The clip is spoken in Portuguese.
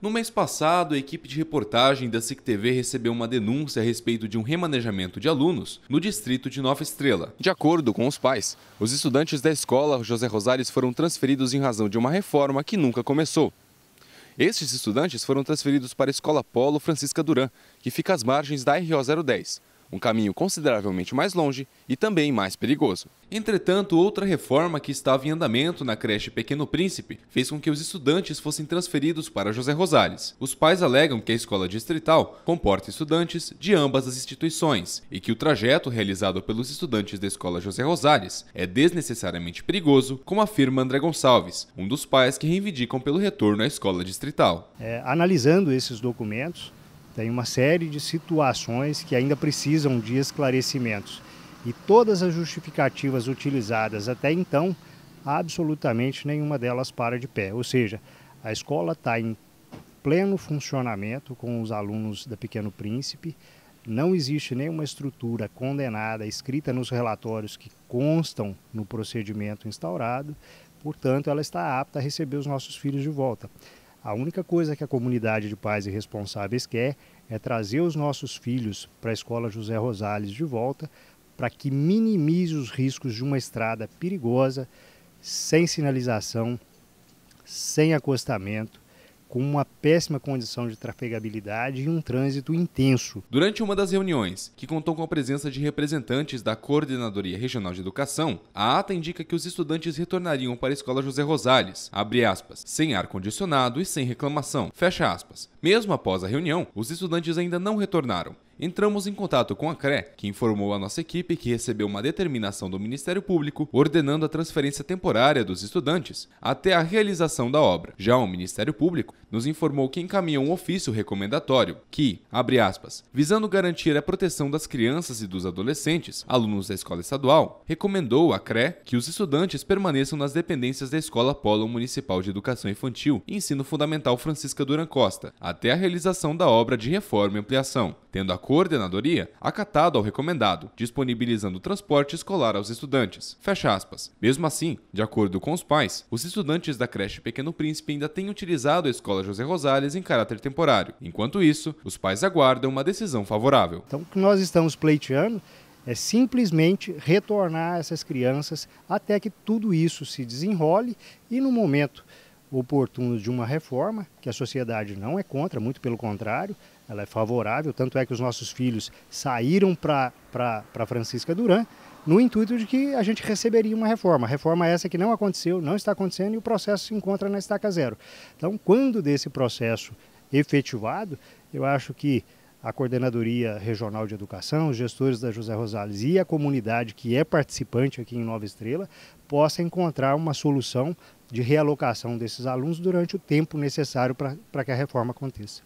No mês passado, a equipe de reportagem da SIC TV recebeu uma denúncia a respeito de um remanejamento de alunos no distrito de Nova Estrela. De acordo com os pais, os estudantes da escola José Rosales foram transferidos em razão de uma reforma que nunca começou. Estes estudantes foram transferidos para a Escola Polo Francisca Duran, que fica às margens da RO 010 um caminho consideravelmente mais longe e também mais perigoso. Entretanto, outra reforma que estava em andamento na creche Pequeno Príncipe fez com que os estudantes fossem transferidos para José Rosales. Os pais alegam que a escola distrital comporta estudantes de ambas as instituições e que o trajeto realizado pelos estudantes da escola José Rosales é desnecessariamente perigoso, como afirma André Gonçalves, um dos pais que reivindicam pelo retorno à escola distrital. É, analisando esses documentos, tem uma série de situações que ainda precisam de esclarecimentos. E todas as justificativas utilizadas até então, absolutamente nenhuma delas para de pé. Ou seja, a escola está em pleno funcionamento com os alunos da Pequeno Príncipe. Não existe nenhuma estrutura condenada escrita nos relatórios que constam no procedimento instaurado, portanto, ela está apta a receber os nossos filhos de volta. A única coisa que a comunidade de pais e responsáveis quer é trazer os nossos filhos para a escola José Rosales de volta para que minimize os riscos de uma estrada perigosa, sem sinalização, sem acostamento com uma péssima condição de trafegabilidade e um trânsito intenso. Durante uma das reuniões, que contou com a presença de representantes da Coordenadoria Regional de Educação, a ata indica que os estudantes retornariam para a escola José Rosales, aspas, sem ar condicionado e sem reclamação, Mesmo após a reunião, os estudantes ainda não retornaram Entramos em contato com a CRE, que informou a nossa equipe que recebeu uma determinação do Ministério Público ordenando a transferência temporária dos estudantes até a realização da obra. Já o Ministério Público nos informou que encaminhou um ofício recomendatório que, abre aspas, visando garantir a proteção das crianças e dos adolescentes, alunos da escola estadual, recomendou à CRE que os estudantes permaneçam nas dependências da Escola Polo Municipal de Educação Infantil e Ensino Fundamental Francisca Duran Costa, até a realização da obra de reforma e ampliação tendo a coordenadoria acatado ao recomendado, disponibilizando transporte escolar aos estudantes. Fecha aspas. Mesmo assim, de acordo com os pais, os estudantes da creche Pequeno Príncipe ainda têm utilizado a escola José Rosales em caráter temporário. Enquanto isso, os pais aguardam uma decisão favorável. Então, o que nós estamos pleiteando é simplesmente retornar essas crianças até que tudo isso se desenrole e no momento oportuno de uma reforma, que a sociedade não é contra, muito pelo contrário, ela é favorável, tanto é que os nossos filhos saíram para Francisca Duran, no intuito de que a gente receberia uma reforma. reforma essa que não aconteceu, não está acontecendo e o processo se encontra na estaca zero. Então, quando desse processo efetivado, eu acho que a Coordenadoria Regional de Educação, os gestores da José Rosales e a comunidade que é participante aqui em Nova Estrela possa encontrar uma solução de realocação desses alunos durante o tempo necessário para que a reforma aconteça.